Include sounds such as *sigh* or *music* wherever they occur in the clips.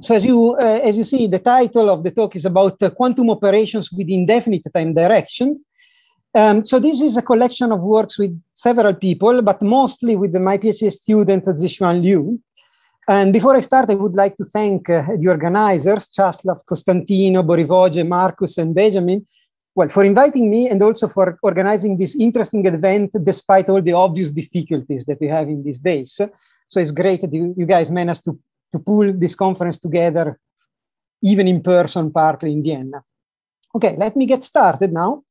so as you uh, as you see, the title of the talk is about uh, quantum operations with indefinite time directions. Um, so this is a collection of works with several people, but mostly with my PhD student Zixuan Liu. And before I start, I would like to thank uh, the organizers, Chaslav, Costantino, Borivoje, Marcus, and Benjamin, well, for inviting me and also for organizing this interesting event despite all the obvious difficulties that we have in these days. So it's great that you guys managed to to pull this conference together, even in person, partly in Vienna. Okay, let me get started now.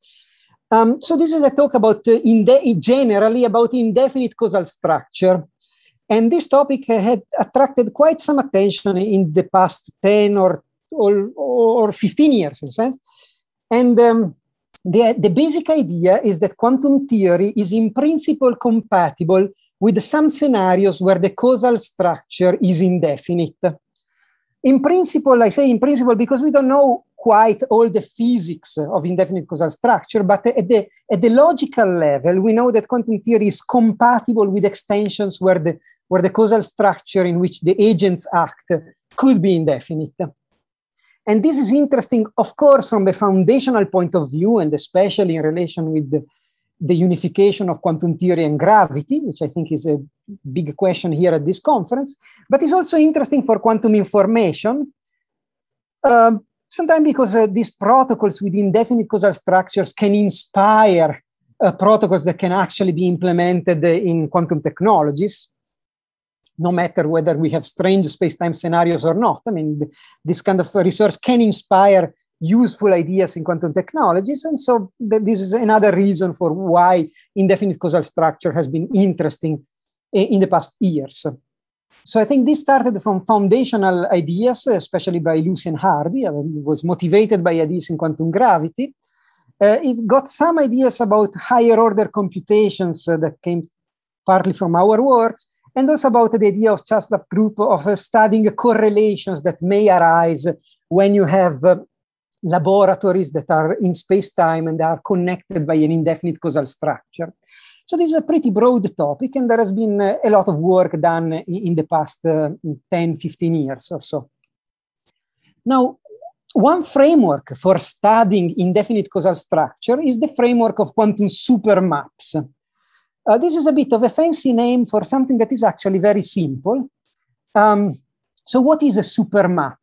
Um, so this is a talk about uh, generally about indefinite causal structure. And this topic had attracted quite some attention in the past 10 or, or, or 15 years, in a sense. And um, the, the basic idea is that quantum theory is in principle compatible with some scenarios where the causal structure is indefinite. In principle, I say in principle because we don't know quite all the physics of indefinite causal structure, but at the, at the logical level, we know that quantum theory is compatible with extensions where the, where the causal structure in which the agents act could be indefinite. And this is interesting, of course, from the foundational point of view, and especially in relation with the, the unification of quantum theory and gravity, which I think is a big question here at this conference, but it's also interesting for quantum information, um, sometimes because uh, these protocols with indefinite causal structures can inspire uh, protocols that can actually be implemented uh, in quantum technologies, no matter whether we have strange space-time scenarios or not. I mean, this kind of research can inspire useful ideas in quantum technologies. And so th- this is another reason for why indefinite causal structure has been interesting in, in the past years. So I think this started from foundational ideas, especially by Lucian Hardy. I uh, mean, was motivated by ideas in quantum gravity. Uh, it got some ideas about higher order computations uh, that came partly from our works, and also about the idea of Chaslov group of uh, studying correlations that may arise when you have uh, laboratories that are in space-time and are connected by an indefinite causal structure. So this is a pretty broad topic, and there has been uh, a lot of work done in, in the past uh, 10, 15 years or so. Now, one framework for studying indefinite causal structure is the framework of quantum supermaps. Uh, this is a bit of a fancy name for something that is actually very simple. Um, so what is a super map?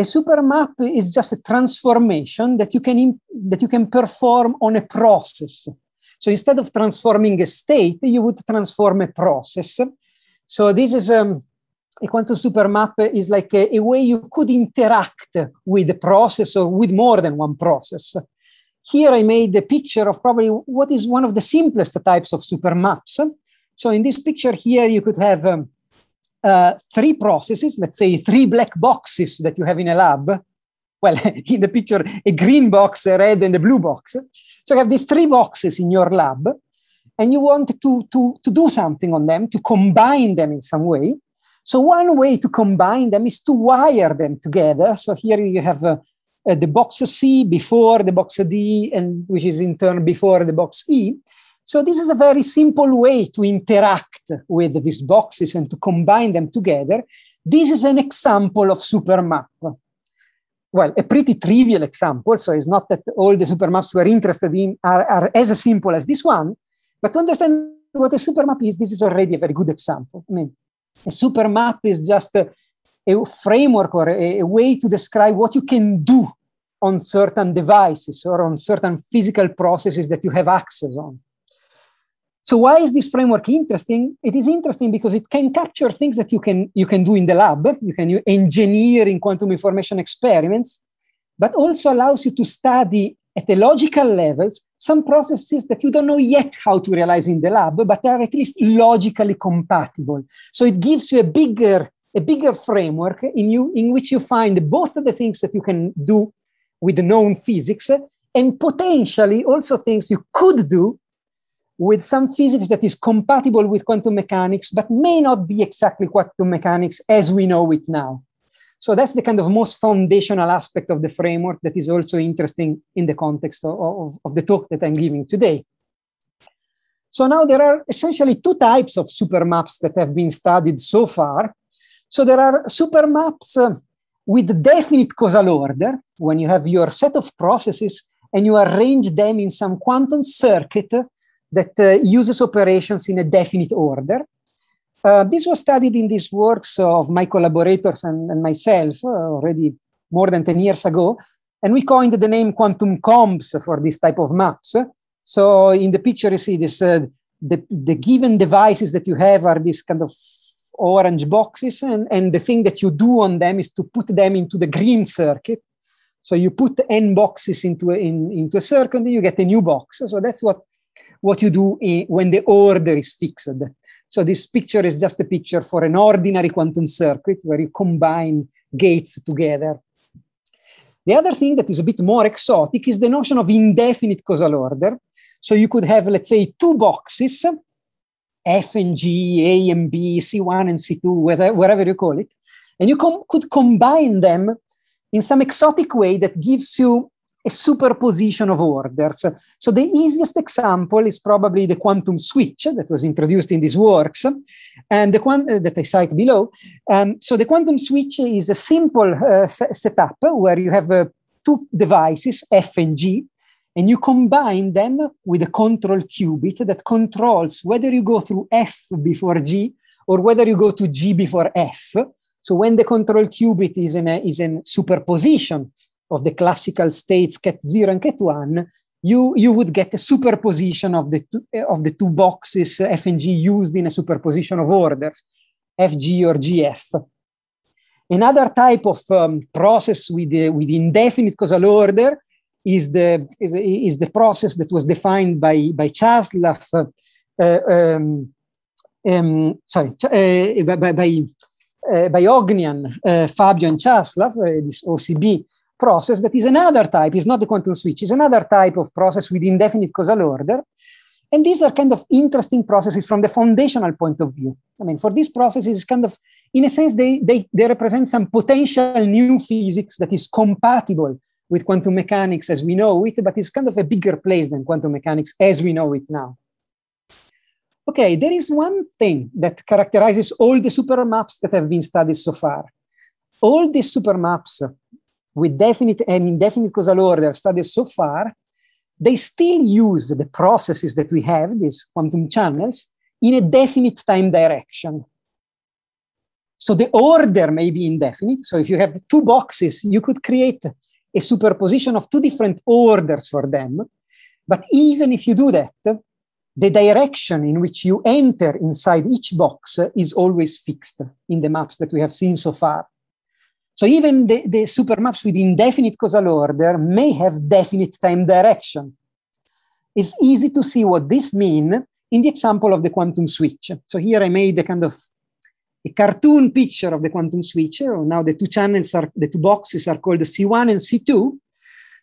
A super map is just a transformation that you can, that you can perform on a process. So instead of transforming a state, you would transform a process. So this is um, a quantum supermap is like a, a, way you could interact with the process or with more than one process. Here I made a picture of probably what is one of the simplest types of supermaps. So in this picture here, you could have um, uh, three processes, let's say three black boxes that you have in a lab. Well, *laughs* in the picture, a green box, a red, and a blue box. So you have these three boxes in your lab, and you want to, to, to do something on them, to combine them in some way. So one way to combine them is to wire them together. So here you have uh, uh, the box C before the box D, and which is in turn before the box E. So this is a very simple way to interact with these boxes and to combine them together. This is an example of supermap. Well, a pretty trivial example, so it's not that all the supermaps we're interested in are, are as simple as this one, but to understand what a supermap is, this is already a very good example. I mean, a supermap is just a, a framework or a, a way to describe what you can do on certain devices or on certain physical processes that you have access on. So why is this framework interesting? It is interesting because it can capture things that you can, you can do in the lab. You can engineer in quantum information experiments, but also allows you to study at the logical levels some processes that you don't know yet how to realize in the lab, but are at least logically compatible. So it gives you a bigger, a bigger framework in, you, in which you find both the things that you can do with known physics and potentially also things you could do with some physics that is compatible with quantum mechanics, but may not be exactly quantum mechanics as we know it now. So that's the kind of most foundational aspect of the framework that is also interesting in the context of, of, of the talk that I'm giving today. So now there are essentially two types of supermaps that have been studied so far. So there are supermaps uh, with definite causal order, when you have your set of processes and you arrange them in some quantum circuit that uh, uses operations in a definite order. Uh, this was studied in these works of my collaborators and, and myself uh, already more than 10 years ago. And we coined the name quantum comps for this type of maps. So in the picture, you see this, uh, the, the given devices that you have are these kind of orange boxes. And, and the thing that you do on them is to put them into the green circuit. So you put n boxes into a, in, into a circuit and you get a new box. So that's what what you do when the order is fixed. So this picture is just a picture for an ordinary quantum circuit where you combine gates together. The other thing that is a bit more exotic is the notion of indefinite causal order. So you could have, let's say, two boxes, F and G, A and B, C1 and C2, whatever you call it. And you com could combine them in some exotic way that gives you a superposition of orders. So the easiest example is probably the quantum switch that was introduced in these works and the one uh, that I cite below. Um, so the quantum switch is a simple uh, setup where you have uh, two devices, F and G, and you combine them with a control qubit that controls whether you go through F before G or whether you go to G before F. So when the control qubit is in a, is in superposition of the classical states ket 0 and ket 1, you, you would get a superposition of the, two, eh, of the two boxes f and g used in a superposition of orders, fg or gf. Another type of um, process with, uh, with indefinite causal order is the, is, is, the process that was defined by, by Chaslav, uh, um, um, sorry, eh, by, by, by eh, Ognian, uh, Fabio and Chaslav, uh, this OCB process that is another type, is not the quantum switch, is another type of process with indefinite causal order. And these are kind of interesting processes from the foundational point of view. I mean, for these processes, kind of, in a sense, they, they, they represent some potential new physics that is compatible with quantum mechanics as we know it, but it's kind of a bigger place than quantum mechanics as we know it now. Okay, there is one thing that characterizes all the supermaps that have been studied so far. All these supermaps with definite and indefinite causal order studies so far, they still use the processes that we have, these quantum channels, in a definite time direction. So the order may be indefinite. So if you have two boxes, you could create a superposition of two different orders for them. But even if you do that, the direction in which you enter inside each box is always fixed in the maps that we have seen so far. So even the, the supermaps with indefinite causal order may have definite time direction. It's easy to see what this means in the example of the quantum switch. So here I made a kind of a cartoon picture of the quantum switch. Now the two channels are, the two boxes are called C1 and C2.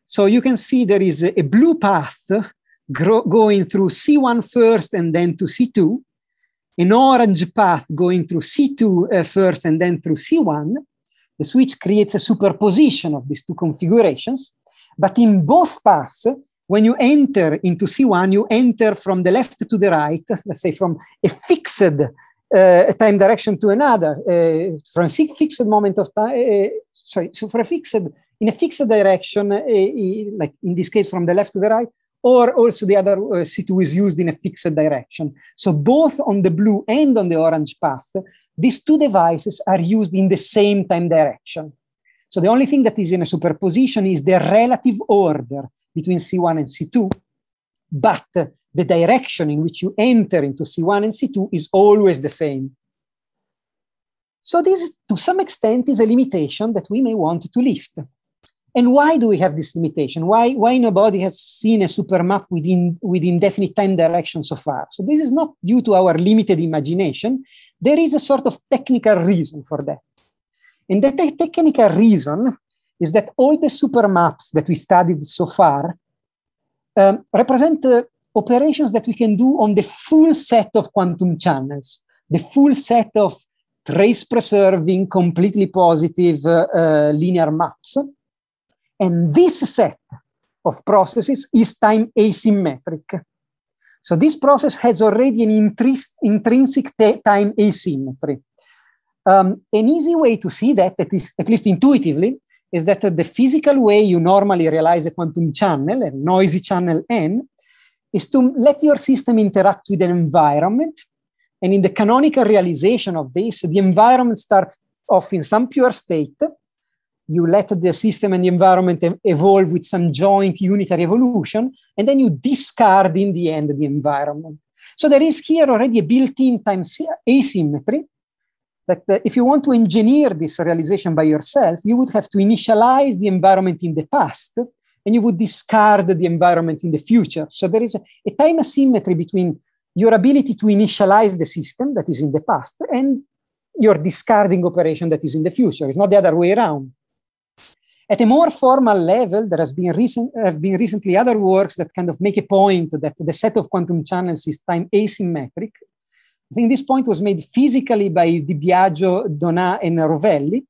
So you can see there is a, a blue path going through C1 first and then to C2, an orange path going through C2 uh, first and then through C1, the switch creates a superposition of these two configurations, but in both paths, when you enter into C1, you enter from the left to the right, let's say from a fixed uh, time direction to another, uh, from a fixed moment of time, uh, sorry, so for a fixed, in a fixed direction, uh, like in this case from the left to the right, or also the other uh, C2 is used in a fixed direction. So both on the blue and on the orange path, these two devices are used in the same time direction. So the only thing that is in a superposition is the relative order between C1 and C2, but the direction in which you enter into C1 and C2 is always the same. So this, to some extent, is a limitation that we may want to lift. And why do we have this limitation? Why, why nobody has seen a supermap within, within definite time direction so far? So this is not due to our limited imagination. There is a sort of technical reason for that. And that te technical reason is that all the supermaps that we studied so far um, represent operations that we can do on the full set of quantum channels, the full set of trace preserving, completely positive uh, uh, linear maps and this set of processes is time asymmetric. So this process has already an intrinsic time asymmetry. Um, an easy way to see that, at least, at least intuitively, is that the physical way you normally realize a quantum channel, a noisy channel N, is to let your system interact with an environment. And in the canonical realization of this, the environment starts off in some pure state you let the system and the environment evolve with some joint unitary evolution, and then you discard in the end the environment. So there is here already a built-in time asymmetry that if you want to engineer this realization by yourself, you would have to initialize the environment in the past and you would discard the environment in the future. So there is a, a time asymmetry between your ability to initialize the system that is in the past and your discarding operation that is in the future. It's not the other way around. At a more formal level, there has been recent, have been recently other works that kind of make a point that the set of quantum channels is time asymmetric. I think this point was made physically by Di Biagio, Donat, and Rovelli.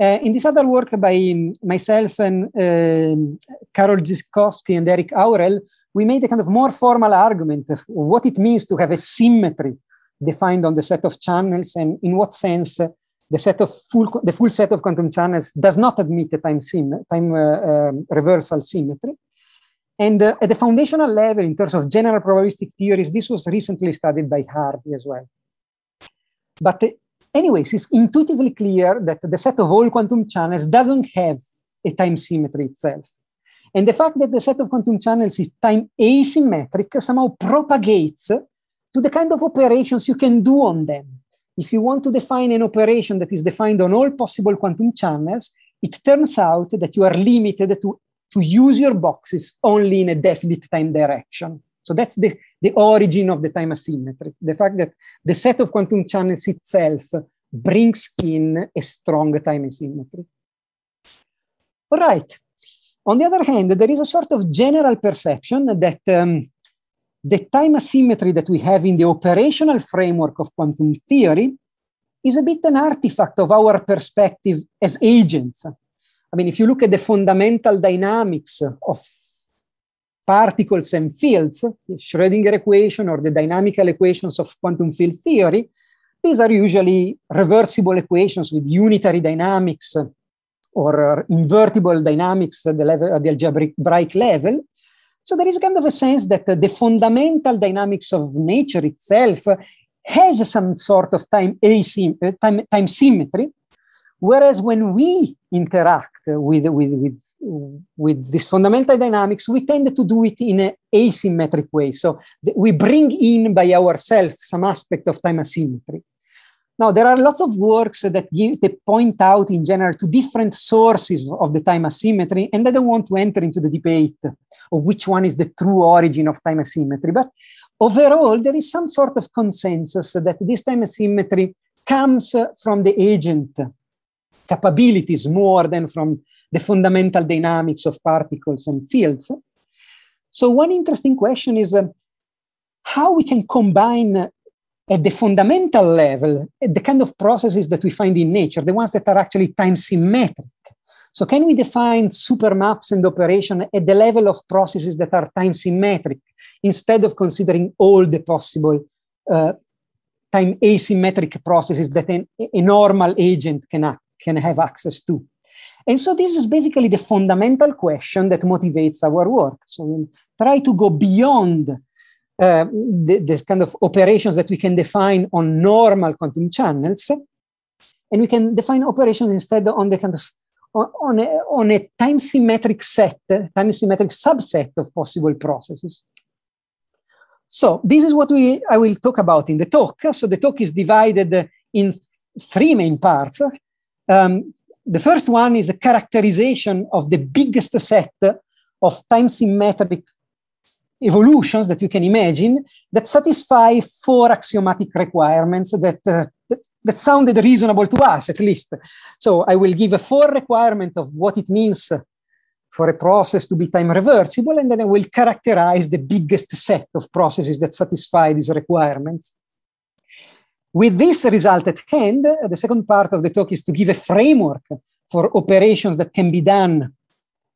Uh, in this other work by myself and uh, Karol Ziskowski and Eric Aurel, we made a kind of more formal argument of what it means to have a symmetry defined on the set of channels and in what sense uh, the set of full the full set of quantum channels does not admit a time sim time uh, um, reversal symmetry. And uh, at the foundational level, in terms of general probabilistic theories, this was recently studied by Hardy as well. But uh, anyways, it's intuitively clear that the set of all quantum channels doesn't have a time symmetry itself. And the fact that the set of quantum channels is time asymmetric somehow propagates to the kind of operations you can do on them if you want to define an operation that is defined on all possible quantum channels, it turns out that you are limited to, to use your boxes only in a definite time direction. So that's the, the origin of the time asymmetry, the fact that the set of quantum channels itself brings in a strong time asymmetry. All right. On the other hand, there is a sort of general perception that um, the time asymmetry that we have in the operational framework of quantum theory is a bit an artifact of our perspective as agents. I mean, if you look at the fundamental dynamics of particles and fields, the Schrödinger equation or the dynamical equations of quantum field theory, these are usually reversible equations with unitary dynamics or invertible dynamics at the, level, at the algebraic level. So there is kind of a sense that the fundamental dynamics of nature itself has some sort of time, asym- uh, time, time symmetry, whereas when we interact with, with, with with this fundamental dynamics, we tend to do it in an asymmetric way. So we bring in by ourselves some aspect of time asymmetry. Now, there are lots of works that, give, point out in general to different sources of the time asymmetry, and I don't want to enter into the debate of which one is the true origin of time asymmetry. But overall, there is some sort of consensus that this time asymmetry comes from the agent capabilities more than from the fundamental dynamics of particles and fields. So, one interesting question is uh, how we can combine at the fundamental level, the kind of processes that we find in nature, the ones that are actually time symmetric. So can we define supermaps and operation at the level of processes that are time symmetric instead of considering all the possible uh, time asymmetric processes that an, a normal agent can, can have access to? And so this is basically the fundamental question that motivates our work. So we'll try to go beyond uh, the, this kind of operations that we can define on normal quantum channels, and we can define operations instead on the kind of on, on, a, on a time symmetric set, time symmetric subset of possible processes. So this is what we I will talk about in the talk. So the talk is divided in three main parts. Um, the first one is a characterization of the biggest set of time symmetric evolutions that you can imagine that satisfy four axiomatic requirements that, uh, that, that sounded reasonable to us at least so i will give a four requirement of what it means for a process to be time reversible and then i will characterize the biggest set of processes that satisfy these requirements with this result at hand the second part of the talk is to give a framework for operations that can be done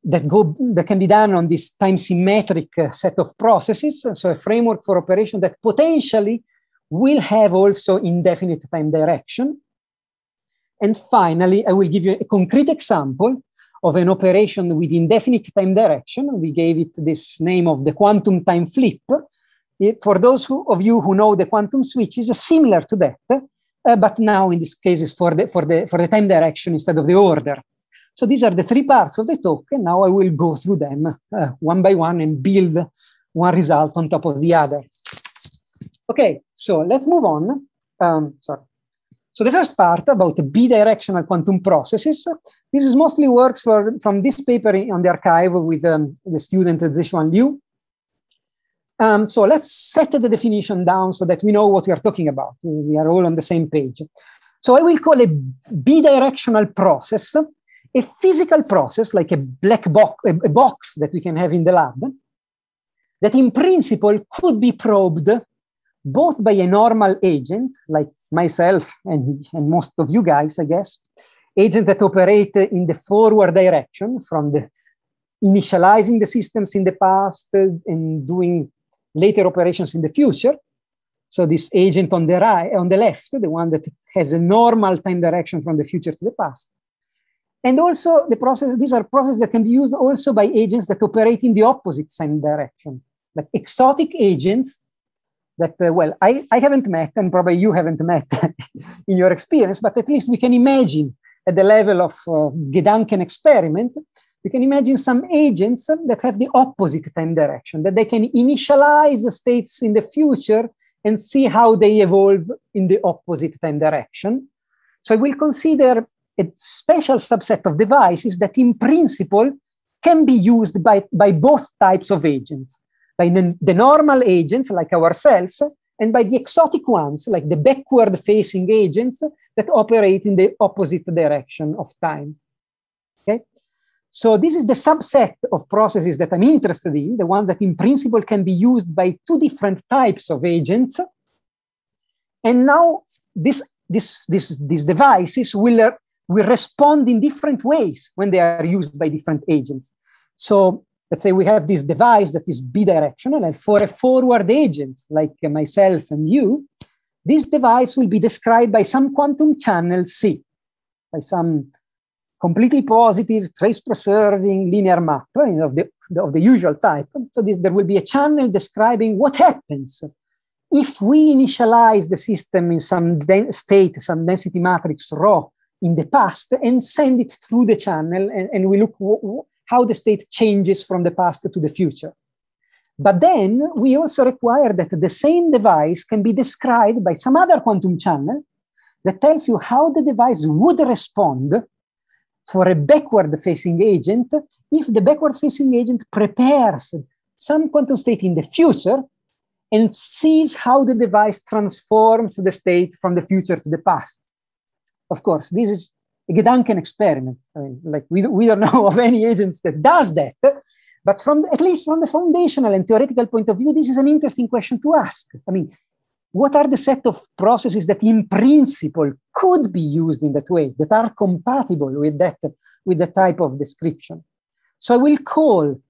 that go that can be done on this time symmetric uh, set of processes so a framework for operation that potentially will have also indefinite time direction and finally i will give you a concrete example of an operation with indefinite time direction we gave it this name of the quantum time flip it, for those who, of you who know the quantum switch is similar to that uh, but now in this case is for the for the for the time direction instead of the order so these are the three parts of the talk, and Now I will go through them uh, one by one and build one result on top of the other. Okay, so let's move on. Um, sorry. So the first part about bidirectional quantum processes, this is mostly works for, from this paper on the archive with um, the student Zixuan Liu. Um, so let's set the definition down so that we know what we are talking about. We are all on the same page. So I will call a bidirectional process a physical process like a black box, a box that we can have in the lab, that in principle could be probed both by a normal agent like myself and, and most of you guys, I guess, agents that operate in the forward direction from the initializing the systems in the past and doing later operations in the future. So this agent on the right, on the left, the one that has a normal time direction from the future to the past, and also the process, these are processes that can be used also by agents that operate in the opposite same direction, like exotic agents that, uh, well, I, I haven't met and probably you haven't met *laughs* in your experience, but at least we can imagine at the level of uh, Gedanken experiment, we can imagine some agents that have the opposite time direction, that they can initialize states in the future and see how they evolve in the opposite time direction. So I will consider a special subset of devices that in principle can be used by, by both types of agents, by the, the normal agents like ourselves and by the exotic ones like the backward facing agents that operate in the opposite direction of time. Okay? So this is the subset of processes that I'm interested in, the one that in principle can be used by two different types of agents. And now this, this, this, these devices will we respond in different ways when they are used by different agents. So let's say we have this device that is bidirectional, and for a forward agent like myself and you, this device will be described by some quantum channel C, by some completely positive, trace preserving linear map of, the, of the usual type. So this, there will be a channel describing what happens if we initialize the system in some state, some density matrix rho, in the past and send it through the channel and, and we look how the state changes from the past to the future. But then we also require that the same device can be described by some other quantum channel that tells you how the device would respond for a backward facing agent if the backward facing agent prepares some quantum state in the future and sees how the device transforms the state from the future to the past. Of course, this is a Gedanken experiment. I mean, like we, we don't know *laughs* of any agents that does that. But from at least from the foundational and theoretical point of view, this is an interesting question to ask. I mean, what are the set of processes that in principle could be used in that way, that are compatible with that, with the type of description? So I will call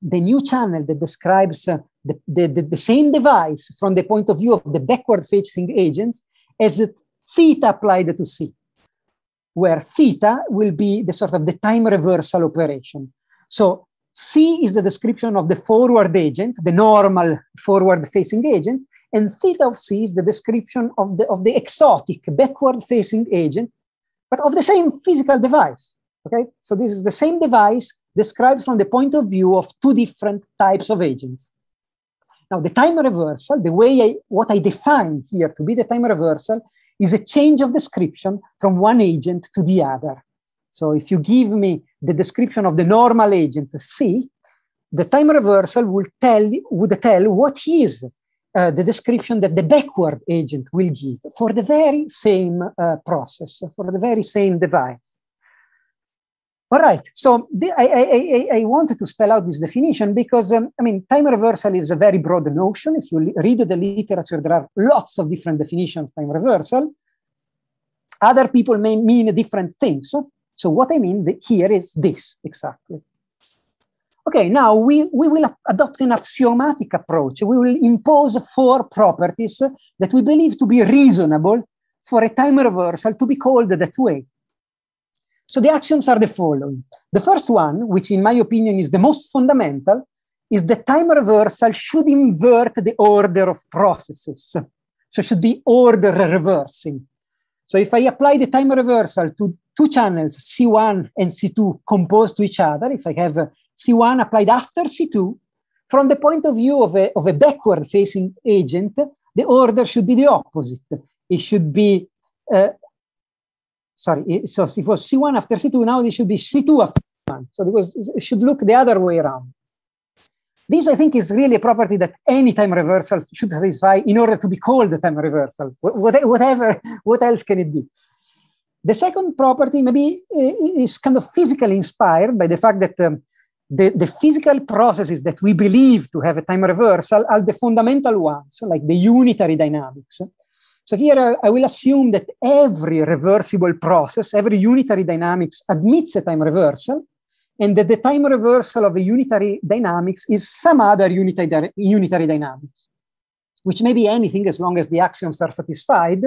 the new channel that describes uh, the, the, the, same device from the point of view of the backward facing agents as theta applied to C, where theta will be the sort of the time reversal operation. So C is the description of the forward agent, the normal forward-facing agent, and theta of C is the description of the, of the exotic backward-facing agent, but of the same physical device. Okay, so this is the same device described from the point of view of two different types of agents. Now, the time reversal, the way I, what I define here to be the time reversal, is a change of description from one agent to the other. So if you give me the description of the normal agent C, the time reversal will tell, would tell what is uh, the description that the backward agent will give for the very same uh, process, for the very same device. All right, so the, I, I, I, I, wanted to spell out this definition because, um, I mean, time reversal is a very broad notion. If you read the literature, there are lots of different definitions of time reversal. Other people may mean different things. So what I mean here is this, exactly. Okay, now we, we will adopt an axiomatic approach. We will impose four properties that we believe to be reasonable for a time reversal to be called that way. So the axioms are the following. The first one, which in my opinion is the most fundamental, is that time reversal should invert the order of processes. So it should be order reversing. So if I apply the time reversal to two channels, C1 and C2, composed to each other, if I have C1 applied after C2, from the point of view of a, of a backward facing agent, the order should be the opposite. It should be uh, sorry, so it was C1 after C2, now it should be C2 after C1. So it, was, it should look the other way around. This, I think, is really a property that any time reversal should satisfy in order to be called a time reversal, whatever, *laughs* what else can it be? The second property maybe is kind of physically inspired by the fact that um, the, the physical processes that we believe to have a time reversal are the fundamental ones, like the unitary dynamics. So here I, I, will assume that every reversible process, every unitary dynamics admits a time reversal, and that the time reversal of a unitary dynamics is some other unitary, unitary dynamics, which may be anything as long as the axioms are satisfied.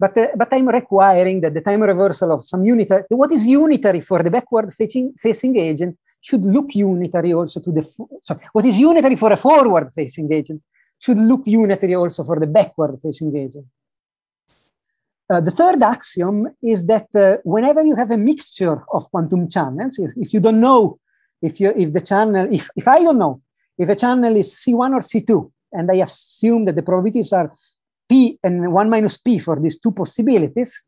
But, uh, but I'm requiring that the time reversal of some unitary, what is unitary for the backward facing, facing agent should look unitary also to the, so what is unitary for a forward facing agent should look unitary also for the backward facing agent. Uh, the third axiom is that uh, whenever you have a mixture of quantum channels, if, if, you don't know if you if the channel if, if I don't know if a channel is C1 or C2, and I assume that the probabilities are P and 1 minus P for these two possibilities,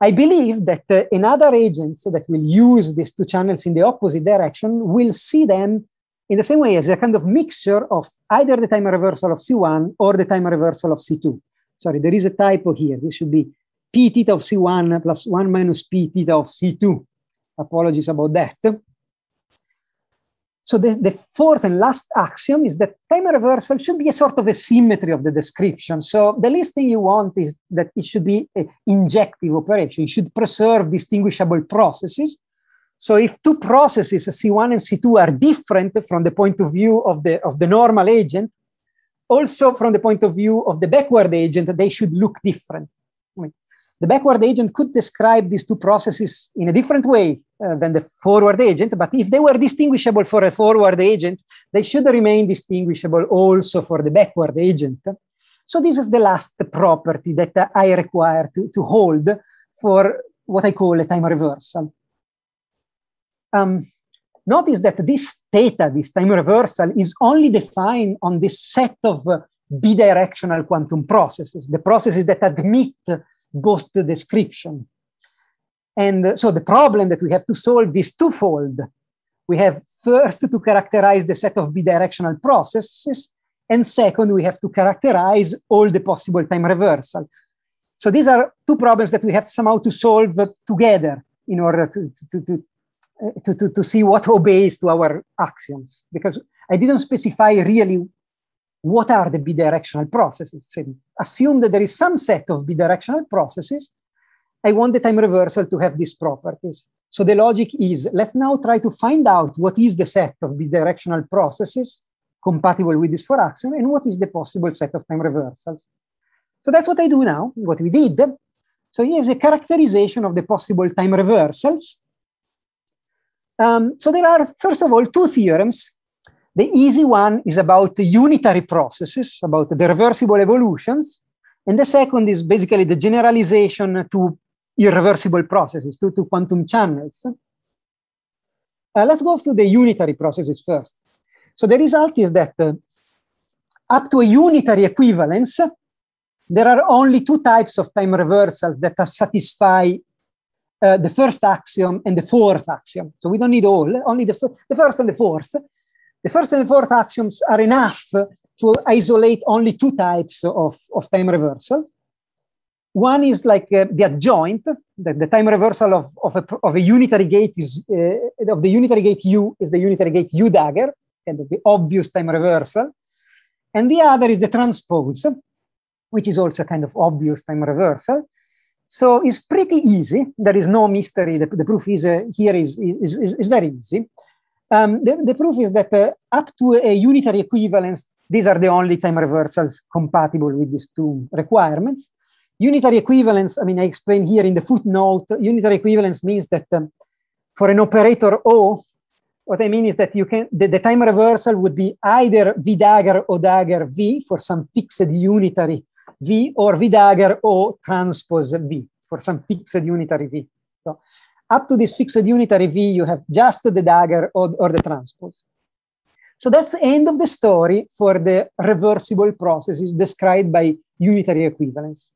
I believe that uh, another agent that will use these two channels in the opposite direction will see them in the same way as a kind of mixture of either the time reversal of C1 or the time reversal of C2. Sorry, there is a typo here. This should be P theta of C1 plus 1 minus P theta of C2. Apologies about that. So the, the, fourth and last axiom is that time reversal should be a sort of a symmetry of the description. So the least thing you want is that it should be an injective operation. It should preserve distinguishable processes. So if two processes, C1 and C2, are different from the point of view of the, of the normal agent, also from the point of view of the backward agent, they should look different. I mean, the backward agent could describe these two processes in a different way uh, than the forward agent, but if they were distinguishable for a forward agent, they should remain distinguishable also for the backward agent. So this is the last property that I require to, to hold for what I call a time reversal um, notice that this theta, this time reversal, is only defined on this set of uh, bidirectional quantum processes, the processes that admit ghost description. And uh, so the problem that we have to solve is twofold. We have first to characterize the set of bidirectional processes, and second, we have to characterize all the possible time reversal. So these are two problems that we have somehow to solve together in order to, to, to, to, to, to see what obeys to our axioms, because I didn't specify really what are the bidirectional processes. So assume that there is some set of bidirectional processes. I want the time reversal to have these properties. So the logic is, let's now try to find out what is the set of bidirectional processes compatible with this four axiom and what is the possible set of time reversals. So that's what I do now, what we did. So here's a characterization of the possible time reversals um, so there are, first of all, two theorems. The easy one is about the unitary processes, about the reversible evolutions. And the second is basically the generalization to irreversible processes, to, to quantum channels. Uh, let's go through the unitary processes first. So the result is that uh, up to a unitary equivalence, there are only two types of time reversals that satisfy uh, the first axiom and the fourth axiom. So we don't need all, only the, the first and the fourth. The first and the fourth axioms are enough to isolate only two types of, of time reversal. One is like uh, the adjoint, the, the, time reversal of, of, a, of a unitary gate is, uh, of the unitary gate U is the unitary gate U dagger, of the obvious time reversal. And the other is the transpose, which is also a kind of obvious time reversal. So it's pretty easy. There is no mystery. The, the proof is uh, here is, is, is, is, very easy. Um, the, the, proof is that uh, up to a unitary equivalence, these are the only time reversals compatible with these two requirements. Unitary equivalence, I mean, I explain here in the footnote, unitary equivalence means that um, for an operator O, what I mean is that you can the, the time reversal would be either V dagger or dagger V for some fixed unitary V or V dagger O transpose V for some fixed unitary V. So up to this fixed unitary V, you have just the dagger or, or the transpose. So that's the end of the story for the reversible processes described by unitary equivalence,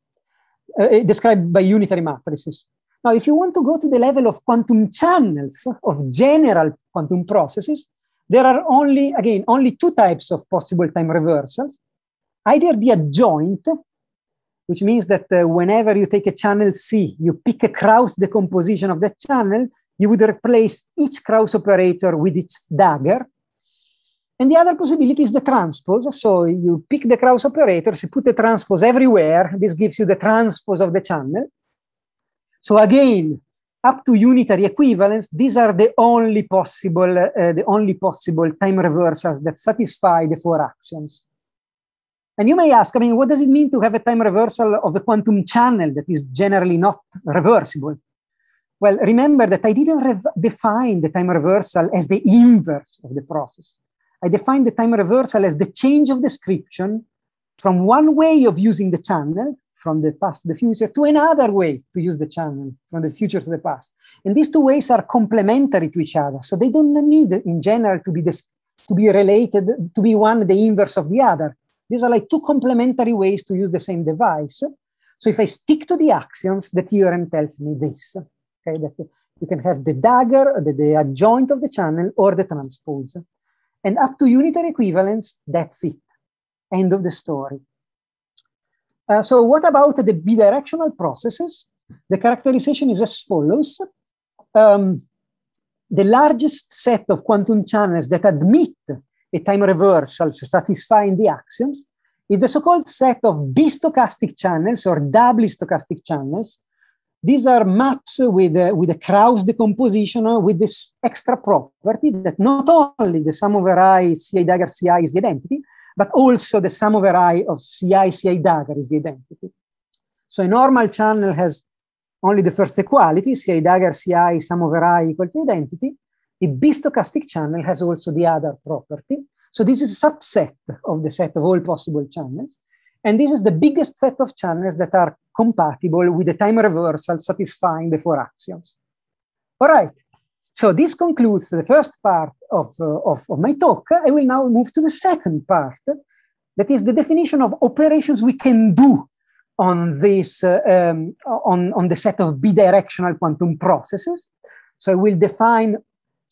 uh, eh, described by unitary matrices. Now, if you want to go to the level of quantum channels, of general quantum processes, there are only, again, only two types of possible time reversals, either the adjoint, which means that uh, whenever you take a channel C, you pick a Krauss decomposition of that channel, you would replace each Krauss operator with its dagger. And the other possibility is the transpose. So you pick the Krauss operators, you put the transpose everywhere. This gives you the transpose of the channel. So again, up to unitary equivalence, these are the only possible, uh, the only possible time reversals that satisfy the four axioms. And you may ask, I mean, what does it mean to have a time reversal of a quantum channel that is generally not reversible? Well, remember that I didn't define the time reversal as the inverse of the process. I defined the time reversal as the change of description from one way of using the channel, from the past to the future, to another way to use the channel, from the future to the past. And these two ways are complementary to each other. So they don't need, in general, to be, to be related, to be one the inverse of the other. These are like two complementary ways to use the same device. So if I stick to the axioms, the theorem tells me this, okay, that you can have the dagger, the, the adjoint of the channel, or the transpose. And up to unitary equivalence, that's it. End of the story. Uh, so what about the bidirectional processes? The characterization is as follows. Um, the largest set of quantum channels that admit a time reversals satisfying the axioms is the so-called set of b-stochastic channels or doubly stochastic channels. These are maps with, uh, with a Krauss decomposition uh, with this extra property that not only the sum over i ci dagger ci is the identity, but also the sum over i of ci ci dagger is the identity. So a normal channel has only the first equality, ci dagger ci sum over i equal to identity, the B-stochastic channel has also the other property. So this is a subset of the set of all possible channels. And this is the biggest set of channels that are compatible with the time reversal satisfying the four axioms. All right. So this concludes the first part of, uh, of, of, my talk. I will now move to the second part, that is the definition of operations we can do on this uh, um, on, on the set of bidirectional quantum processes. So I will define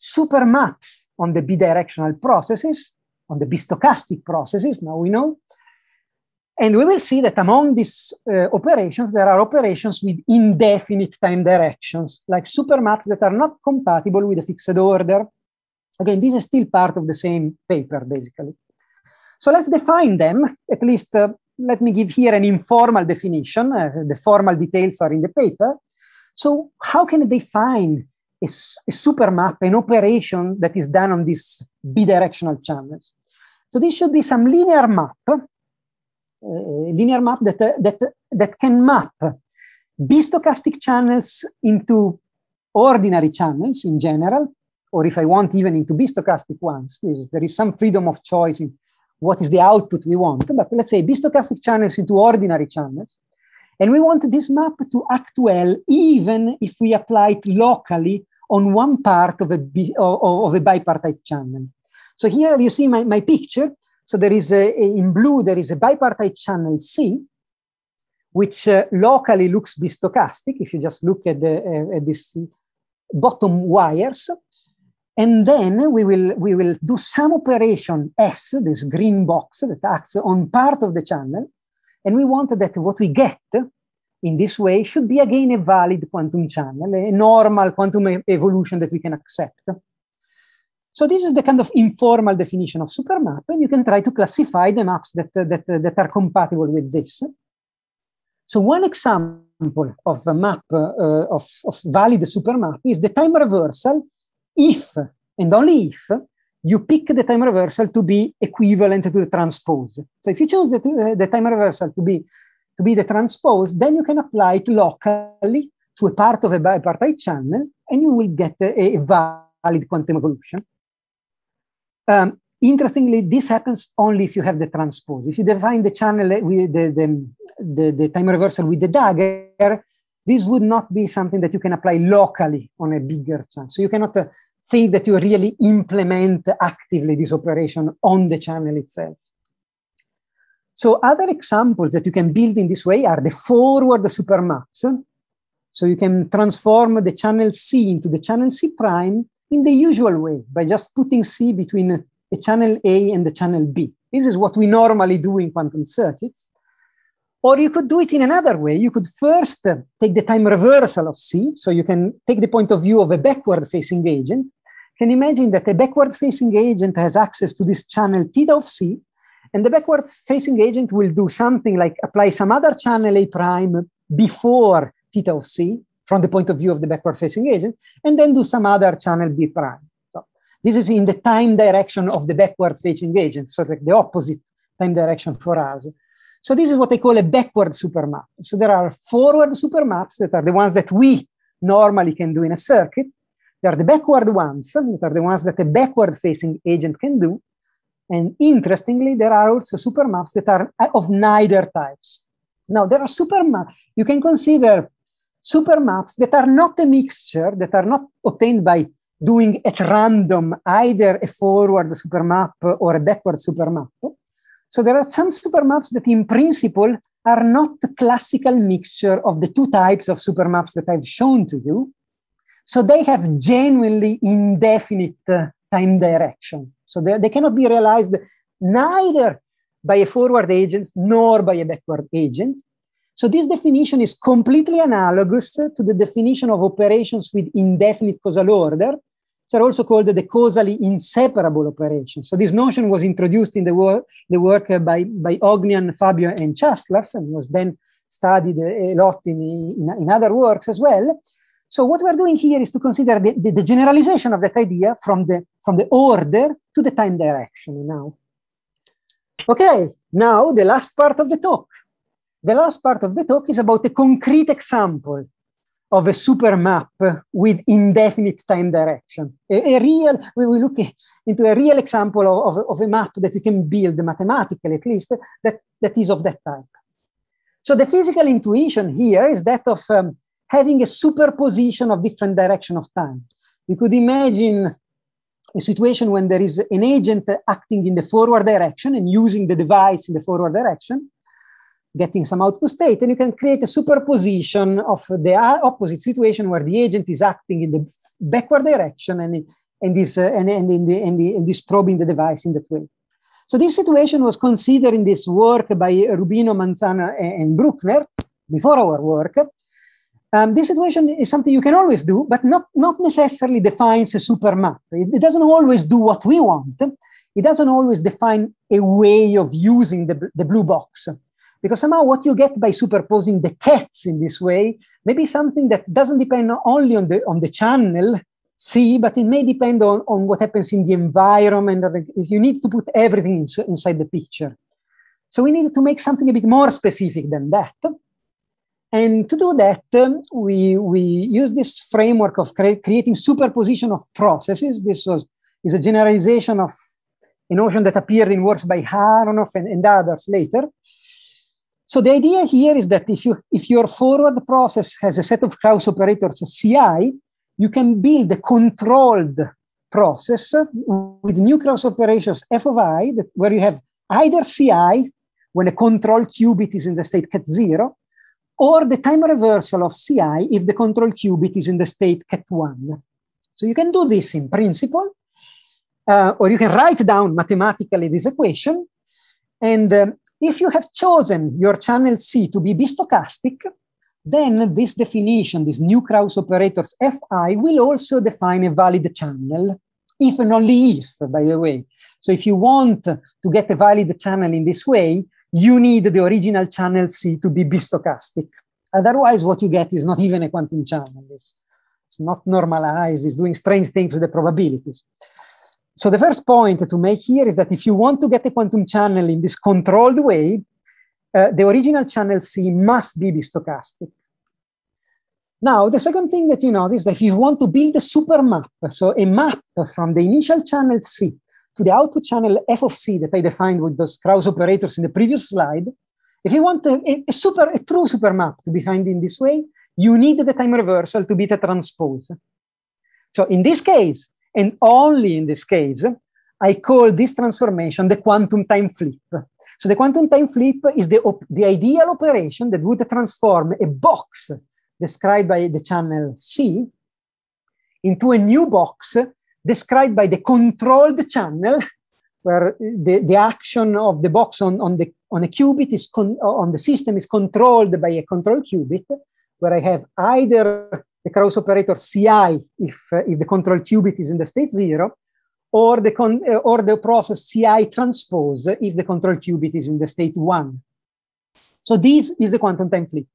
super maps on the bidirectional processes, on the bistochastic processes, now we know. And we will see that among these uh, operations, there are operations with indefinite time directions, like super maps that are not compatible with a fixed order. Again, this is still part of the same paper, basically. So let's define them. At least, uh, let me give here an informal definition. Uh, the formal details are in the paper. So how can they define a, a super map, an operation that is done on these bidirectional channels. So this should be some linear map, uh, linear map that, uh, that, that can map bistochastic channels into ordinary channels in general, or if I want, even into bistochastic ones. There is some freedom of choice in what is the output we want, but let's say bistochastic channels into ordinary channels. And we want this map to act well, even if we apply it locally on one part of a, of a bipartite channel. So here you see my, my picture. So there is a, in blue, there is a bipartite channel C, which uh, locally looks bistochastic if you just look at, the, uh, at this bottom wires. And then we will, we will do some operation S, this green box that acts on part of the channel. And we want that what we get in this way should be again a valid quantum channel, a normal quantum evolution that we can accept. So this is the kind of informal definition of supermap, and you can try to classify the maps that, that, that are compatible with this. So one example of a map uh, of, of valid supermap is the time reversal if, and only if, you pick the time reversal to be equivalent to the transpose. So if you choose the, the time reversal to be to be the transpose, then you can apply it locally to a part of a bipartite channel, and you will get a, a valid quantum evolution. Um, interestingly, this happens only if you have the transpose. If you define the channel with the, the, the, the time reversal with the dagger, this would not be something that you can apply locally on a bigger channel. So you cannot uh, think that you really implement actively this operation on the channel itself. So other examples that you can build in this way are the forward supermaps. So you can transform the channel C into the channel C prime in the usual way by just putting C between the channel A and the channel B. This is what we normally do in quantum circuits. Or you could do it in another way. You could first take the time reversal of C. So you can take the point of view of a backward facing agent. can imagine that a backward facing agent has access to this channel theta of C and the backwards facing agent will do something like apply some other channel A prime before theta of C from the point of view of the backward facing agent, and then do some other channel B prime. So this is in the time direction of the backward facing agent, so like the opposite time direction for us. So this is what I call a backward supermap. So there are forward supermaps that are the ones that we normally can do in a circuit. There are the backward ones, that are the ones that a backward facing agent can do. And interestingly, there are also supermaps that are of neither types. Now, there are supermaps. You can consider supermaps that are not a mixture, that are not obtained by doing at random either a forward supermap or a backward supermap. So there are some supermaps that in principle are not the classical mixture of the two types of supermaps that I've shown to you. So they have genuinely indefinite uh, time direction. So they, they cannot be realized neither by a forward agent nor by a backward agent. So this definition is completely analogous to the definition of operations with indefinite causal order, which are also called the causally inseparable operations. So this notion was introduced in the, wor the work by, by Ognian, Fabio, and Chaslav, and was then studied a lot in, in, in other works as well. So what we're doing here is to consider the, the, the generalization of that idea from the, from the order to the time direction now. Okay, now the last part of the talk. The last part of the talk is about a concrete example of a super map with indefinite time direction. A, a real, we will look into a real example of, of, of, a map that you can build mathematically, at least, that, that is of that type. So the physical intuition here is that of um, having a superposition of different direction of time. We could imagine a situation when there is an agent acting in the forward direction and using the device in the forward direction, getting some output state, and you can create a superposition of the opposite situation where the agent is acting in the backward direction and, and, is, uh, and, and, in the, and, the, and is probing the device in that way. So this situation was considered in this work by Rubino, Manzana, and Bruckner before our work, um, this situation is something you can always do, but not, not necessarily defines a super map. It, it, doesn't always do what we want. It doesn't always define a way of using the, the blue box. Because somehow what you get by superposing the cats in this way may be something that doesn't depend only on the, on the channel C, but it may depend on, on what happens in the environment. You need to put everything inside the picture. So we need to make something a bit more specific than that. And to do that, um, we, we use this framework of cre creating superposition of processes. This was is a generalization of a notion that appeared in works by Haronoff and, and others later. So the idea here is that if, you, if your forward process has a set of Klaus operators CI, you can build a controlled process with new Klaus operations F of I, that, where you have either CI, when a control qubit is in the state cat zero, or the time reversal of CI if the control qubit is in the state ket1. So you can do this in principle, uh, or you can write down mathematically this equation. And um, if you have chosen your channel C to be bistochastic, then this definition, this new Krauss operators Fi, will also define a valid channel, if and only if, by the way. So if you want to get a valid channel in this way, you need the original channel C to be bistochastic. Otherwise, what you get is not even a quantum channel. It's, it's not normalized, it's doing strange things with the probabilities. So the first point to make here is that if you want to get a quantum channel in this controlled way, uh, the original channel C must be bistochastic. Now, the second thing that you notice is that if you want to build a super map, so a map from the initial channel C to the output channel f of c that I defined with those Krauss operators in the previous slide, if you want a, a, super, a true to be defined in this way, you need the time reversal to be the transpose. So in this case, and only in this case, I call this transformation the quantum time flip. So the quantum time flip is the, the ideal operation that would transform a box described by the channel C into a new box described by the controlled channel, where the, the action of the box on, on, the, on a qubit is on the system is controlled by a control qubit, where I have either the cross operator CI if, uh, if the control qubit is in the state zero, or the, con uh, or the process CI transpose if the control qubit is in the state one. So this is the quantum time flip.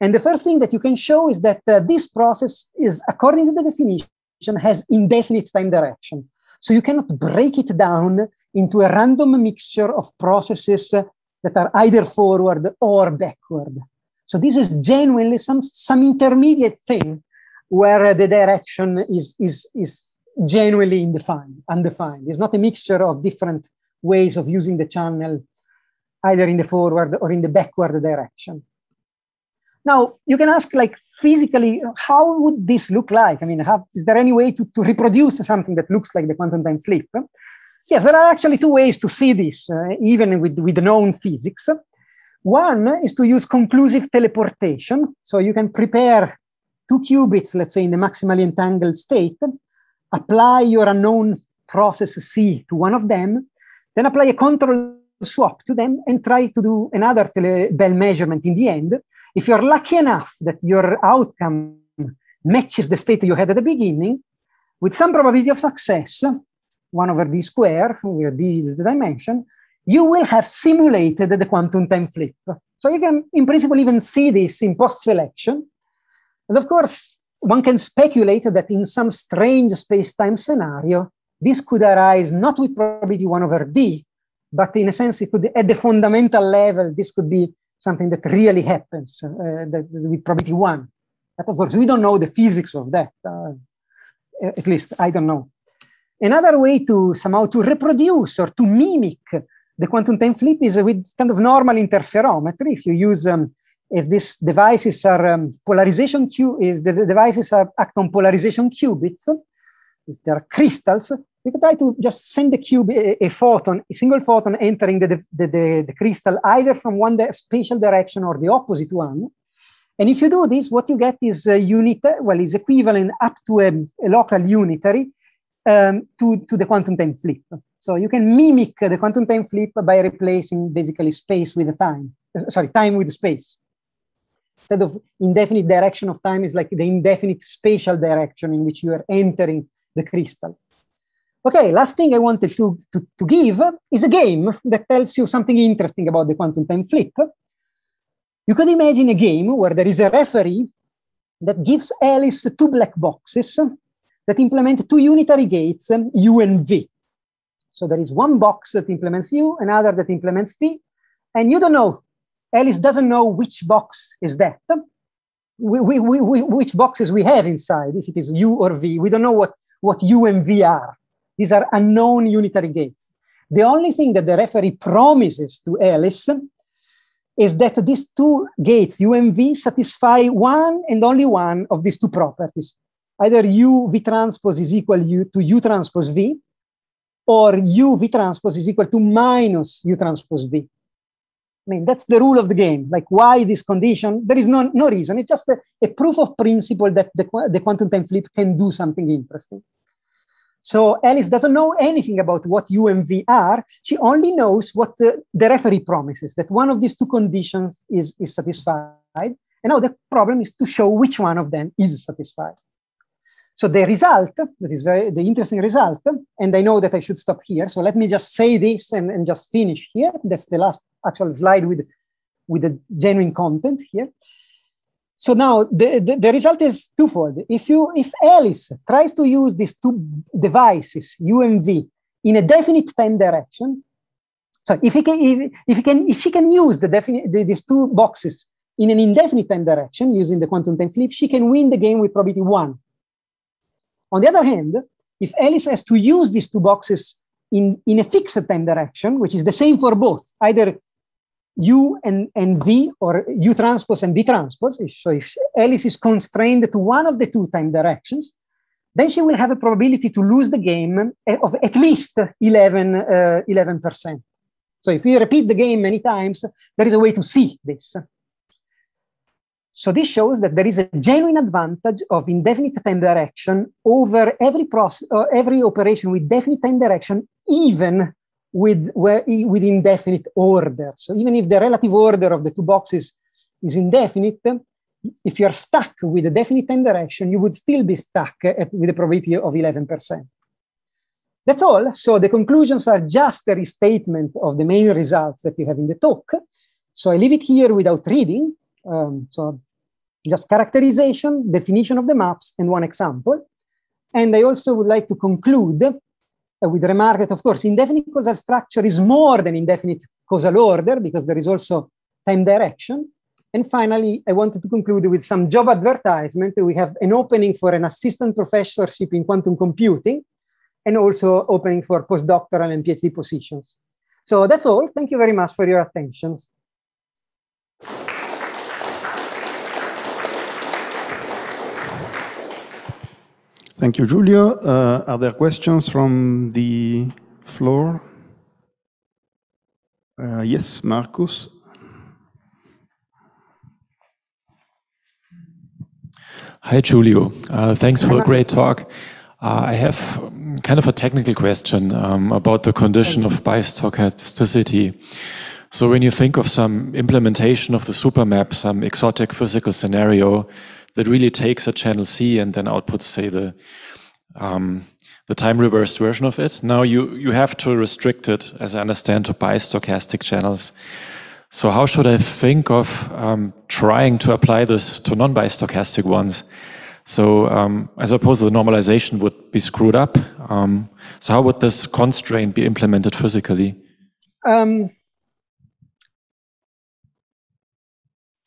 And the first thing that you can show is that uh, this process is, according to the definition, equation has indefinite time direction. So you cannot break it down into a random mixture of processes that are either forward or backward. So this is genuinely some, some intermediate thing where the direction is, is, is genuinely undefined, undefined. It's not a mixture of different ways of using the channel, either in the forward or in the backward direction. Now, you can ask, like, physically, how would this look like? I mean, how, is there any way to, to reproduce something that looks like the quantum time flip? Yes, there are actually two ways to see this, uh, even with, with known physics. One is to use conclusive teleportation. So you can prepare two qubits, let's say, in the maximally entangled state, apply your unknown process C to one of them, then apply a control swap to them and try to do another Bell measurement in the end if you're lucky enough that your outcome matches the state you had at the beginning, with some probability of success, 1 over d square, where d is the dimension, you will have simulated the quantum time flip. So you can, in principle, even see this in post-selection. And of course, one can speculate that in some strange space-time scenario, this could arise not with probability 1 over d, but in a sense, it could, at the fundamental level, this could be something that really happens uh, with probability one. But of course, we don't know the physics of that. Uh, at least I don't know. Another way to somehow to reproduce or to mimic the quantum time flip is with kind of normal interferometry. If you use, um, if these devices are um, polarization if the, the devices are act on polarization qubits, if they are crystals, we could try to just send the cube a, a photon, a single photon entering the, the, the, the crystal either from one spatial direction or the opposite one. And if you do this, what you get is a unit, well, is equivalent up to a, a local unitary um, to, to the quantum time flip. So you can mimic the quantum time flip by replacing basically space with time, uh, sorry, time with space. Instead of indefinite direction of time is like the indefinite spatial direction in which you are entering the crystal. Okay, last thing I wanted to, to, to, give is a game that tells you something interesting about the quantum time flip. You could imagine a game where there is a referee that gives Alice two black boxes that implement two unitary gates, U and V. So there is one box that implements U, another that implements V, and you don't know. Alice doesn't know which box is that, we, we, we, which boxes we have inside, if it is U or V. We don't know what, what U and V are. These are unknown unitary gates. The only thing that the referee promises to Alice is that these two gates, U and V, satisfy one and only one of these two properties. Either U V transpose is equal U to U transpose V, or U V transpose is equal to minus U transpose V. I mean, that's the rule of the game. Like, why this condition? There is no, no reason. It's just a, a proof of principle that the, the quantum time flip can do something interesting. So Alice doesn't know anything about what UMV are. She only knows what the, the referee promises, that one of these two conditions is, is satisfied. And now the problem is to show which one of them is satisfied. So the result, that is very the interesting result, and I know that I should stop here. So let me just say this and, and just finish here. That's the last actual slide with, with the genuine content here. So now the, the, the, result is twofold. If you if Alice tries to use these two devices, U and V, in a definite time direction, so if he can if, if he can if she can use the definite the, these two boxes in an indefinite time direction using the quantum time flip, she can win the game with probability one. On the other hand, if Alice has to use these two boxes in, in a fixed time direction, which is the same for both, either U and, and V or U transpose and V transpose, so if Alice is constrained to one of the two time directions, then she will have a probability to lose the game eh, of at least 11, uh, eh, 11%. So if we repeat the game many times, there is a way to see this. So this shows that there is a genuine advantage of indefinite time direction over every process, or eh, every operation with definite time direction, even with, with indefinite order. So even if the relative order of the two boxes is indefinite, if you are stuck with a definite time direction, you would still be stuck at, with a probability of 11%. That's all. So the conclusions are just a restatement of the main results that you have in the talk. So I leave it here without reading. Um, so just characterization, definition of the maps, and one example. And I also would like to conclude uh, with remarked, of course, indefinite causal structure is more than indefinite causal order because there is also time direction. And finally, I wanted to conclude with some job advertisement. We have an opening for an assistant professorship in quantum computing and also opening for postdoctoral and PhD positions. So that's all. Thank you very much for your attentions. Thank you, Julio. Uh, are there questions from the floor? Uh, yes, Marcus. Hi, Julio. Uh, thanks for a great talk. Uh, I have mm, kind of a technical question um, about the condition of bistochasticity. So when you think of some implementation of the supermap, some exotic physical scenario, that really takes a channel C and then outputs, say, the um, the time reversed version of it. Now you you have to restrict it, as I understand, to buy stochastic channels. So how should I think of um, trying to apply this to non bi stochastic ones? So um, I suppose the normalization would be screwed up. Um, so how would this constraint be implemented physically? Um,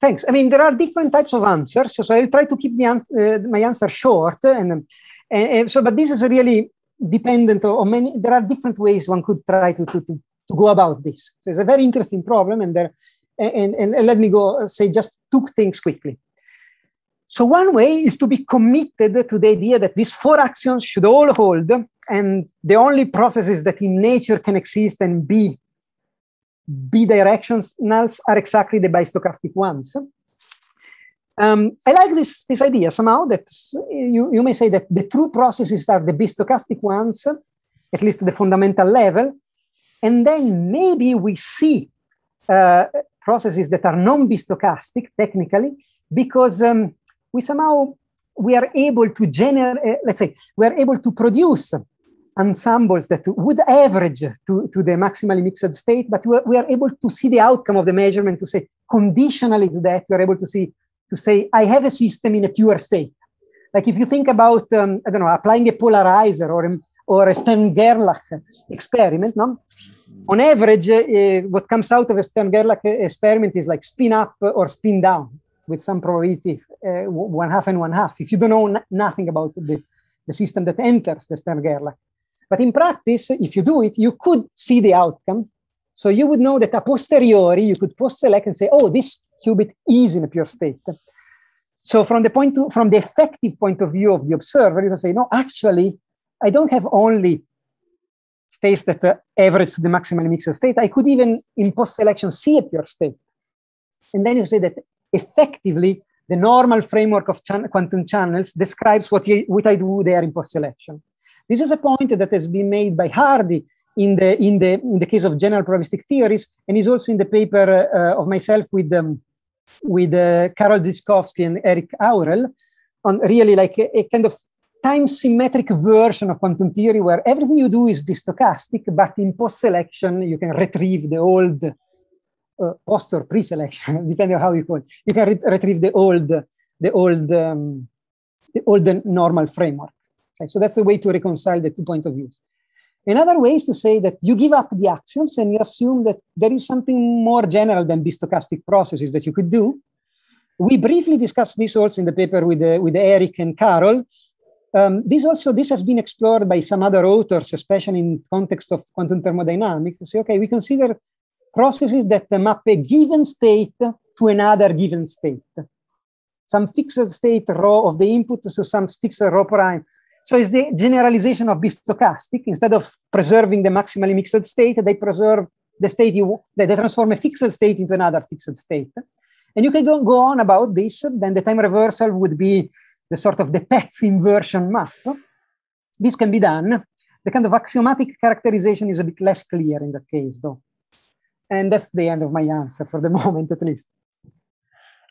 Thanks. I mean, there are different types of answers, so I'll try to keep the answer, uh, my answer short. And, and so, but this is really dependent on many. There are different ways one could try to, to, to, to go about this. So it's a very interesting problem, and there and, and, and, let me go uh, say just two things quickly. So one way is to be committed to the idea that these four actions should all hold, and the only processes that in nature can exist and be bidirectionals are exactly the bistochastic ones. Um, I like this, this idea somehow that you, you may say that the true processes are the bistochastic ones, at least the fundamental level, and then maybe we see uh, processes that are non-bistochastic technically because um, we somehow we are able to generate, uh, let's say, we are able to produce ensembles that would average to, to the maximally mixed state, but we are, we are able to see the outcome of the measurement to say conditionally to that, we are able to see to say I have a system in a pure state. Like if you think about um, I don't know applying a polarizer or a, or a Stern Gerlach experiment, no? On average, uh, what comes out of a Stern Gerlach experiment is like spin up or spin down with some probability uh, one half and one half. If you don't know nothing about the, the system that enters the Stern Gerlach but in practice, if you do it, you could see the outcome. So you would know that a posteriori, you could post-select and say, oh, this qubit is in a pure state. So from the point to, from the effective point of view of the observer, you can say, no, actually, I don't have only states that uh, average to the maximally mixed state. I could even in post-selection see a pure state. And then you say that effectively the normal framework of quantum channels describes what, you, what I do there in post-selection. This is a point that has been made by Hardy in the in the in the case of general probabilistic theories, and is also in the paper uh, of myself with um, with uh, Karol Zizkowski and Eric Aurel on really like a, a, kind of time symmetric version of quantum theory where everything you do is be stochastic, but in post selection you can retrieve the old uh, post or pre selection, *laughs* depending on how you call it. You can re retrieve the old the old um, the old normal framework. So that's a way to reconcile the two point of views. Another way is to say that you give up the axioms and you assume that there is something more general than stochastic processes that you could do. We briefly discussed this also in the paper with, uh, with Eric and Carol. Um, this also this has been explored by some other authors, especially in context of quantum thermodynamics, to say, okay, we consider processes that map a given state to another given state. Some fixed state row of the input to so some fixed row prime so it's the generalization of stochastic. Instead of preserving the maximally mixed state, they preserve the state you they, they transform a fixed state into another fixed state. And you can go, go on about this. Then the time reversal would be the sort of the Petz inversion map. This can be done. The kind of axiomatic characterization is a bit less clear in that case, though. And that's the end of my answer for the *laughs* moment, at least.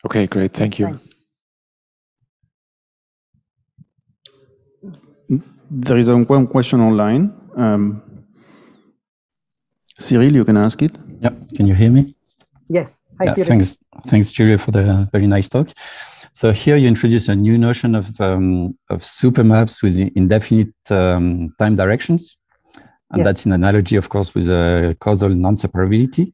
Okay, great. Thank you. Thanks. There is one question online. Um, Cyril, you can ask it. Yeah, can you hear me? Yes. Hi, yeah, Cyril. Thanks, thanks, Julia, for the very nice talk. So here you introduce a new notion of um, of supermaps with indefinite um, time directions, and yes. that's an analogy, of course, with a uh, causal non-separability.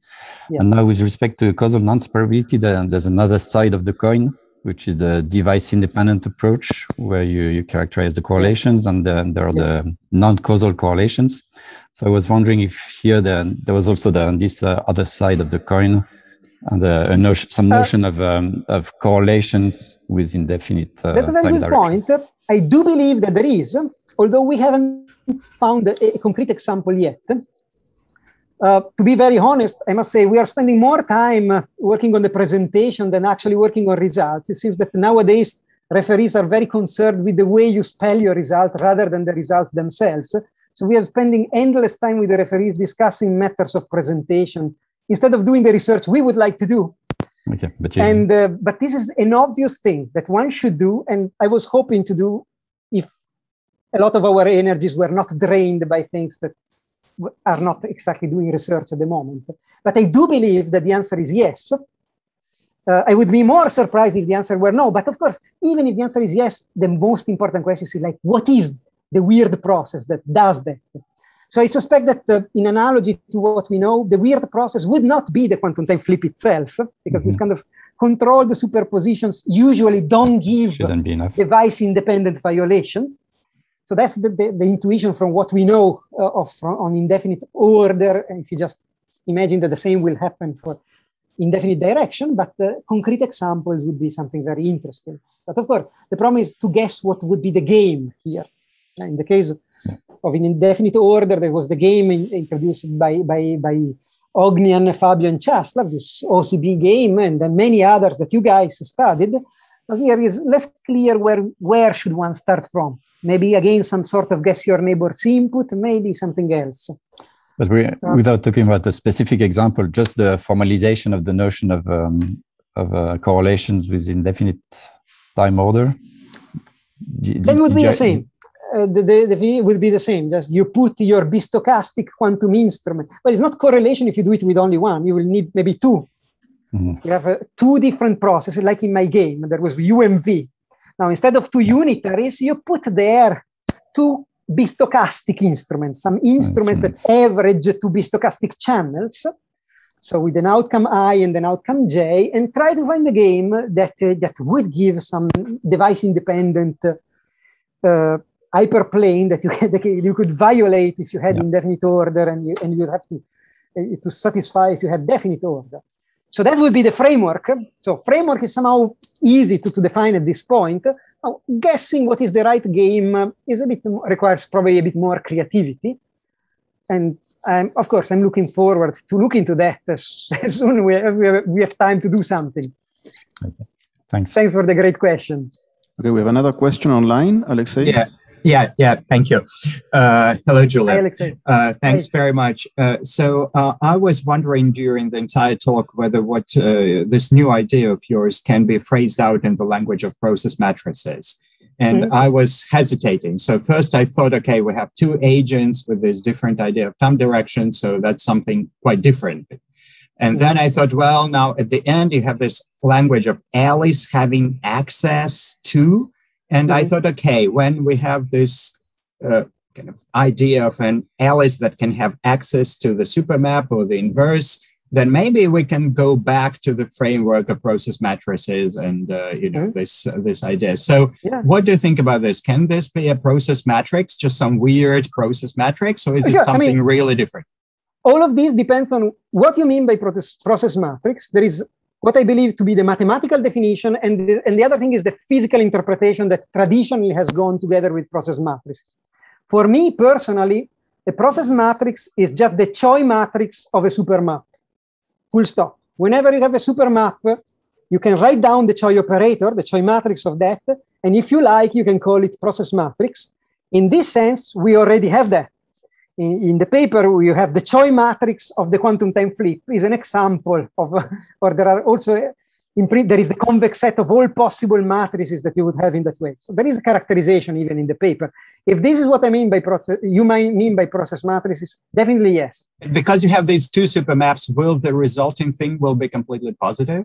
Yes. And now, with respect to causal non-separability, there's another side of the coin, which is the device independent approach where you, you characterize the correlations and then there are yes. the non-causal correlations so i was wondering if here then there was also the, on this uh, other side of the coin uh, and uh, notion, some notion uh, of, um, of correlations with indefinite uh, that's a very good point i do believe that there is although we haven't found a, a concrete example yet uh, to be very honest, I must say we are spending more time working on the presentation than actually working on results. It seems that nowadays referees are very concerned with the way you spell your result rather than the results themselves. So we are spending endless time with the referees discussing matters of presentation instead of doing the research we would like to do. Okay, but you... and uh, but this is an obvious thing that one should do, and I was hoping to do if a lot of our energies were not drained by things that are not exactly doing research at the moment. But I do believe that the answer is yes. Uh, I would be more surprised if the answer were no. But of course, even if the answer is yes, the most important question is like, what is the weird process that does that? So I suspect that uh, in analogy to what we know, the weird process would not be the quantum time flip itself, because mm-hmm. this kind of controlled superpositions usually don't give device independent violations. So that's the, the, the intuition from what we know uh, of from, on indefinite order. And if you just imagine that the same will happen for indefinite direction, but the concrete examples would be something very interesting. But of course, the problem is to guess what would be the game here. In the case of an indefinite order, there was the game in, introduced by, by, by Ognian, Fabio, and Chaslav, this OCB game, and then many others that you guys studied here is less clear where, where should one start from. Maybe again some sort of guess your neighbor's input, maybe something else. But we, uh, without talking about a specific example, just the formalization of the notion of, um, of uh, correlations with indefinite time order. Did, that would be the same. Uh, the, the, the would be the same. Just you put your bistochastic quantum instrument. But it's not correlation if you do it with only one. You will need maybe two Mm-hmm. have uh, two different processes, like in my game, there was UMV. Now, instead of two unitaries, you put there two bistochastic instruments, some instruments that average to bistochastic channels. So with an outcome I and an outcome J, and try to find a game that uh, that would give some device-independent uh, hyperplane that you had, *laughs* that you could violate if you had yeah. indefinite order, and you and you'd have to uh, to satisfy if you had definite order. So that would be the framework. So framework is somehow easy to, to define at this point. Now, guessing what is the right game uh, is a bit requires probably a bit more creativity. And um, of course, I'm looking forward to look into that *laughs* as, as soon we we have, we have time to do something. Okay. Thanks. Thanks for the great question. Okay, we have another question online, Alexei. Yeah, yeah, yeah, thank you. Uh, hello, Julia. Hi, Uh, thanks Hi. very much. Uh, so, uh, I was wondering during the entire talk whether what uh, this new idea of yours can be phrased out in the language of process matrices. And mm-hmm. I was hesitating. So, first I thought, okay, we have two agents with this different idea of time direction. So, that's something quite different. And then mm-hmm. I thought, well, now at the end, you have this language of Alice having access to. And mm-hmm. I thought, okay, when we have this uh, kind of idea of an Alice that can have access to the supermap or the inverse, then maybe we can go back to the framework of process matrices and uh, you know mm-hmm. this uh, this idea. So, yeah. what do you think about this? Can this be a process matrix, just some weird process matrix, or is it yeah, something I mean, really different? All of this depends on what you mean by process, process matrix. There is what I believe to be the mathematical definition, and the, and the other thing is the physical interpretation that traditionally has gone together with process matrices. For me personally, a process matrix is just the Choi matrix of a supermap. Full stop. Whenever you have a supermap, you can write down the Choi operator, the Choi matrix of that, and if you like, you can call it process matrix. In this sense, we already have that in, in the paper, you have the Choi matrix of the quantum time flip is an example of, *laughs* or there are also Print, there is the convex set of all possible matrices that you would have in that way. So there is a characterization even in the paper. If this is what I mean by process, you might mean by process matrices, definitely yes. Because you have these two supermaps, will the resulting thing will be completely positive?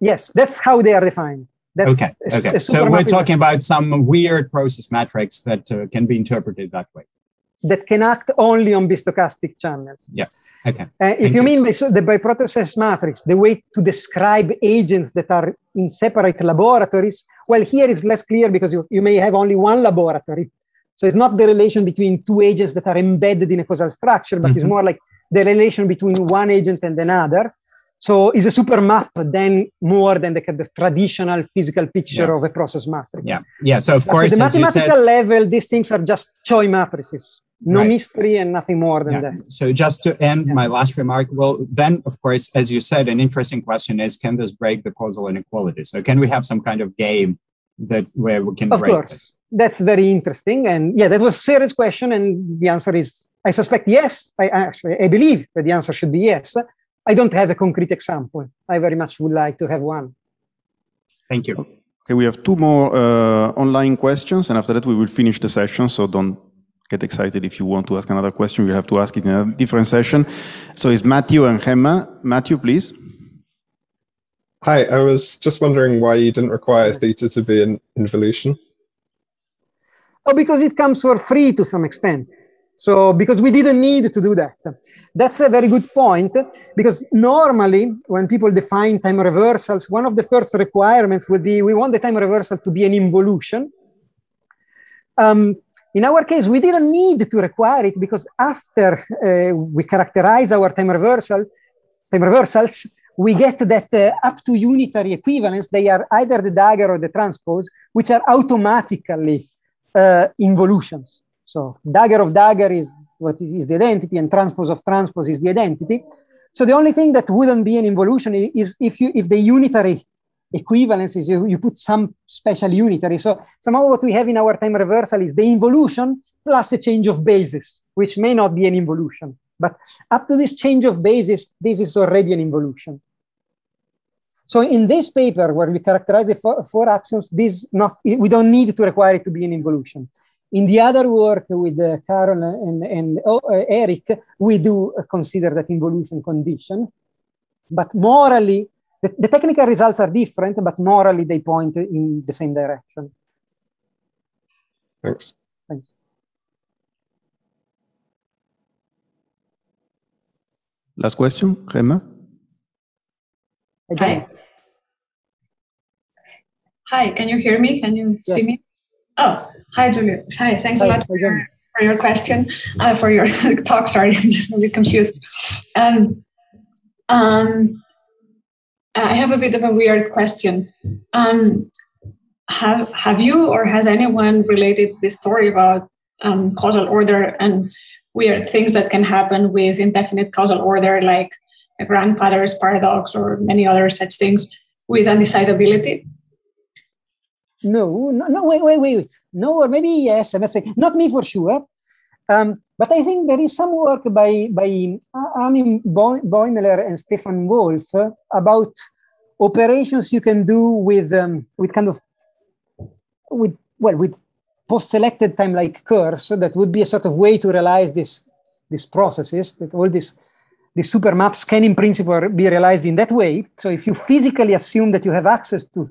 Yes, that's how they are defined. That's okay. A, okay. A so we're talking about some weird process matrix that uh, can be interpreted that way that can act only on bistochastic channels. Yeah. Okay. Uh, if you, you, mean by, so the by-process matrix, the way to describe agents that are in separate laboratories, well, here it's less clear because you, you may have only one laboratory. So it's not the relation between two agents that are embedded in a causal structure, but mm-hmm. it's more like the relation between one agent and another. So it's a super map then more than the, the traditional physical picture yeah. of a process matrix. Yeah. Yeah. So of but course, at the mathematical said, level, these things are just Choi matrices no right. mystery and nothing more than yeah. that. So just to end yeah. my last remark, well, then of course, as you said, an interesting question is: Can this break the causal inequality? So can we have some kind of game that where we can of break course. this? That's very interesting, and yeah, that was a serious question, and the answer is, I suspect yes. I actually, I believe that the answer should be yes. I don't have a concrete example. I very much would like to have one. Thank you. Okay, we have two more uh, online questions, and after that we will finish the session. So don't get excited if you want to ask another question. You have to ask it in a different session. So it's Matthew and Gemma. Matthew, please. Hi, I was just wondering why you didn't require theta to be an involution. Oh, because it comes for free to some extent. So, because we didn't need to do that. That's a very good point, because normally when people define time reversals, one of the first requirements would be we want the time reversal to be an involution. Um, in our case, we didn't need to require it because after uh, we characterize our time reversal, time reversals, we get that uh, up to unitary equivalence, they are either the dagger or the transpose, which are automatically uh, involutions. So dagger of dagger is what is the identity and transpose of transpose is the identity. So the only thing that wouldn't be an involution is if you if the unitary equivalences, you, you put some special unitary. So somehow what we have in our time reversal is the involution plus a change of basis, which may not be an involution. But up to this change of basis, this is already an involution. So in this paper where we characterize the four, four axioms, this not, we don't need to require it to be an involution. In the other work with uh, Carol and, and oh, uh, Eric, we do uh, consider that involution condition. But morally, the, the, technical results are different, but morally they point in the same direction. Thanks. Thanks. Last question, Gemma. Hi. Hi, can you hear me? Can you yes. see me? Oh, hi, Julia. Hi, thanks hi, a lot for your, for your question, uh, for your *laughs* talk. Sorry, *laughs* I'm just a bit confused. Um, um, uh, I have a bit of a weird question. Um, have Have you or has anyone related this story about um, causal order and weird things that can happen with indefinite causal order, like a grandfather's paradox or many other such things, with undecidability? No, no, no, wait, wait, wait. No, or maybe yes. I must say, not me for sure. Um, but I think there is some work by, by uh, I mean, Boimler and Stefan Wolf uh, about operations you can do with, um, with kind of, with, well, with post-selected time-like curves so that would be a sort of way to realize this, these processes, that all these the super maps can in principle be realized in that way. So if you physically assume that you have access to,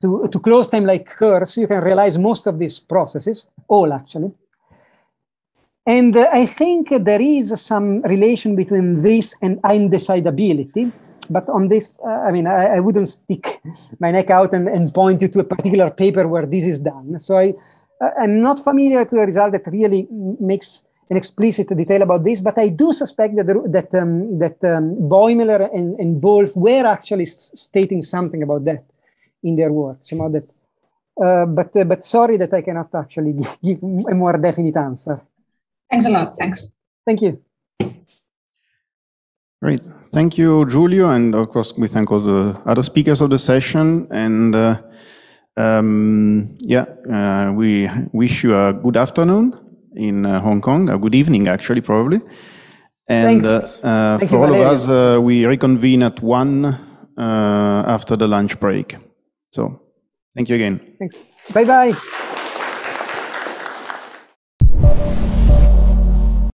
to, to close time-like curves, you can realize most of these processes, all actually. And uh, I think there is some relation between this and undecidability. But on this, uh, I mean, I, I, wouldn't stick my neck out and, and, point you to a particular paper where this is done. So I, I'm not familiar to a result that really makes an explicit detail about this, but I do suspect that that um, that um, Boimler and, and Wolf were actually stating something about that in their work. Somehow that, uh, but uh, but sorry that I cannot actually *laughs* give a more definite answer. Thanks a lot. Thanks. Thank you. Great. Thank you, Julio. And of course, we thank all the other speakers of the session. And uh, um, yeah, uh, we wish you a good afternoon in uh, Hong Kong, a good evening, actually, probably. And uh, for you, all of us, uh, we reconvene at 1 uh, after the lunch break. So thank you again. Thanks. Bye-bye.